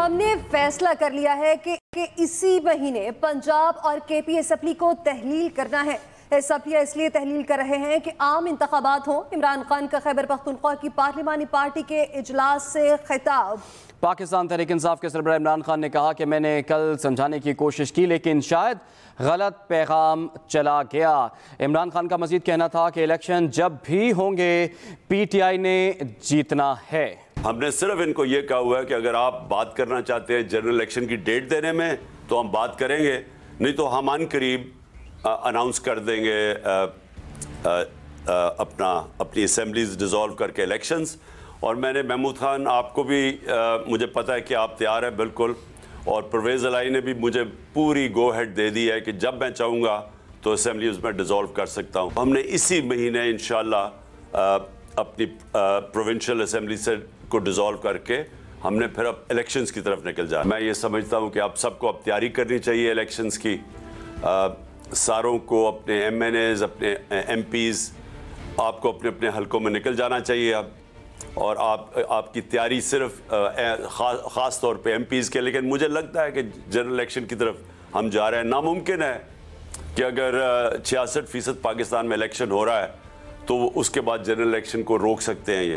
हमने फैसला कर लिया है कि, कि इसी महीने पंजाब और के पी को तहलील करना है असम्बलियाँ इसलिए तहलील कर रहे हैं कि आम इंतबात हों इमरान खान का खैबर पख्तनख्वा की पार्लिमानी पार्टी के इजलास से खिताब पाकिस्तान तहरीक इंसाफ के सरबरा इमरान खान ने कहा कि मैंने कल समझाने की कोशिश की लेकिन शायद गलत पैगाम चला गया इमरान खान का मजीद कहना था कि इलेक्शन जब भी होंगे पी टी आई ने जीतना है हमने सिर्फ इनको ये कहा हुआ है कि अगर आप बात करना चाहते हैं जनरल इलेक्शन की डेट देने में तो हम बात करेंगे नहीं तो हम अन करीब अनाउंस कर देंगे आ, आ, आ, अपना अपनी असम्बलीज डिज़ोल्व करके इलेक्शंस और मैंने महमूद खान आपको भी आ, मुझे पता है कि आप तैयार हैं बिल्कुल और परवेज़ अलाई ने भी मुझे पूरी गो हेड दे दी है कि जब मैं चाहूँगा तो असम्बली उसमें डिज़ोल्व कर सकता हूँ हमने इसी महीने इन अपनी प्रोविंशियल असम्बली से को डिज़ोल्व करके हमने फिर अब इलेक्शंस की तरफ निकल जाए मैं ये समझता हूँ कि आप सबको अब तैयारी करनी चाहिए इलेक्शंस की आ, सारों को अपने एम एन एज अपने एम पीज़ आपको अपने अपने हलकों में निकल जाना चाहिए अब और आप आपकी तैयारी सिर्फ आ, खास तौर पे एम पीज़ के लेकिन मुझे लगता है कि जनरल इलेक्शन की तरफ हम जा रहे हैं नामुमकिन है कि अगर छियासठ फ़ीसद पाकिस्तान में इलेक्शन हो रहा है तो उसके बाद जनरल इलेक्शन को रोक सकते हैं ये